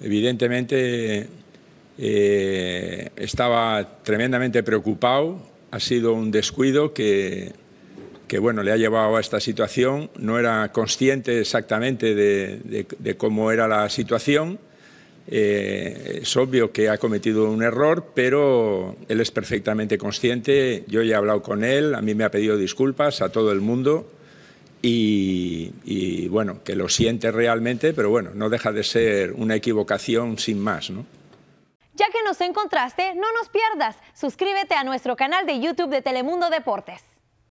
Evidentemente eh, estaba tremendamente preocupado, ha sido un descuido que, que bueno, le ha llevado a esta situación, no era consciente exactamente de, cómo era la situación. Eh, es obvio que ha cometido un error, pero él es perfectamente consciente. Yo ya he hablado con él, a mí me ha pedido disculpas a todo el mundo y, bueno, que lo siente realmente, pero bueno, no deja de ser una equivocación sin más, ¿no? Ya que nos encontraste, no nos pierdas. Suscríbete a nuestro canal de YouTube de Telemundo Deportes.